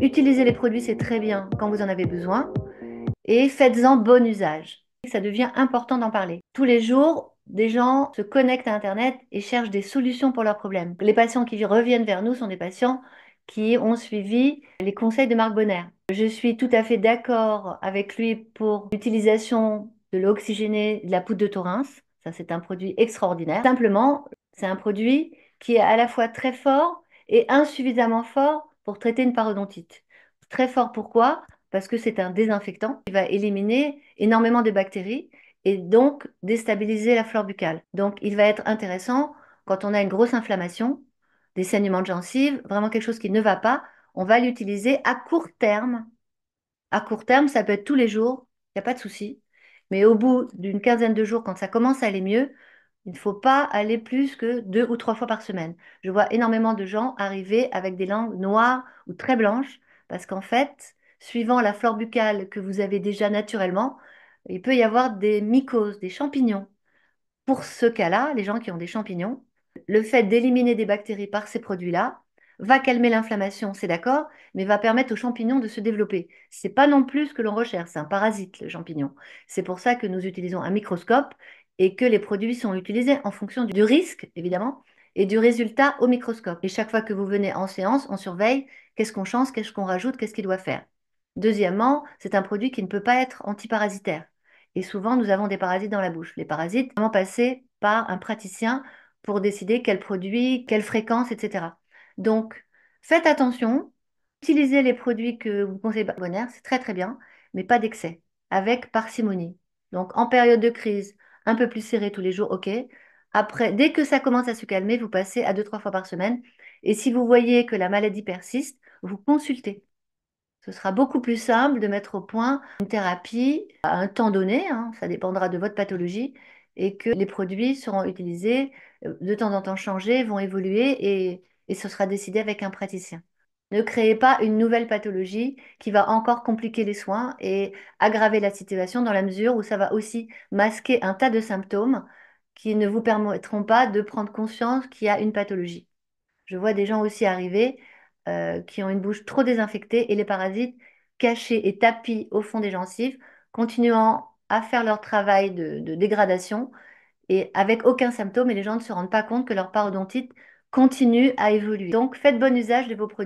Utilisez les produits, c'est très bien quand vous en avez besoin et faites-en bon usage. Ça devient important d'en parler. Tous les jours, des gens se connectent à Internet et cherchent des solutions pour leurs problèmes. Les patients qui reviennent vers nous sont des patients qui ont suivi les conseils de Marc Bonner. Je suis tout à fait d'accord avec lui pour l'utilisation de l'oxygéné de la poudre de Torrens. Ça, c'est un produit extraordinaire. Simplement, c'est un produit qui est à la fois très fort et insuffisamment fort pour traiter une parodontite. Très fort, pourquoi Parce que c'est un désinfectant qui va éliminer énormément de bactéries et donc déstabiliser la flore buccale. Donc il va être intéressant quand on a une grosse inflammation, des saignements de gencives, vraiment quelque chose qui ne va pas, on va l'utiliser à court terme. À court terme, ça peut être tous les jours, il n'y a pas de souci. Mais au bout d'une quinzaine de jours, quand ça commence à aller mieux, il ne faut pas aller plus que deux ou trois fois par semaine. Je vois énormément de gens arriver avec des langues noires ou très blanches parce qu'en fait, suivant la flore buccale que vous avez déjà naturellement, il peut y avoir des mycoses, des champignons. Pour ce cas-là, les gens qui ont des champignons, le fait d'éliminer des bactéries par ces produits-là va calmer l'inflammation, c'est d'accord, mais va permettre aux champignons de se développer. C'est pas non plus ce que l'on recherche, c'est un parasite le champignon. C'est pour ça que nous utilisons un microscope et que les produits sont utilisés en fonction du risque, évidemment, et du résultat au microscope. Et chaque fois que vous venez en séance, on surveille qu'est-ce qu'on change, qu'est-ce qu'on rajoute, qu'est-ce qu'il doit faire. Deuxièmement, c'est un produit qui ne peut pas être antiparasitaire. Et souvent, nous avons des parasites dans la bouche. Les parasites vont passer par un praticien pour décider quel produit, quelle fréquence, etc. Donc, faites attention. Utilisez les produits que vous conseillez bonheur, c'est très très bien, mais pas d'excès, avec parcimonie. Donc, en période de crise, un peu plus serré tous les jours, ok. Après, dès que ça commence à se calmer, vous passez à deux, trois fois par semaine. Et si vous voyez que la maladie persiste, vous consultez. Ce sera beaucoup plus simple de mettre au point une thérapie à un temps donné, hein, ça dépendra de votre pathologie, et que les produits seront utilisés, euh, de temps en temps changés, vont évoluer, et, et ce sera décidé avec un praticien. Ne créez pas une nouvelle pathologie qui va encore compliquer les soins et aggraver la situation dans la mesure où ça va aussi masquer un tas de symptômes qui ne vous permettront pas de prendre conscience qu'il y a une pathologie. Je vois des gens aussi arriver euh, qui ont une bouche trop désinfectée et les parasites cachés et tapis au fond des gencives, continuant à faire leur travail de, de dégradation et avec aucun symptôme et les gens ne se rendent pas compte que leur parodontite continue à évoluer. Donc faites bon usage de vos produits.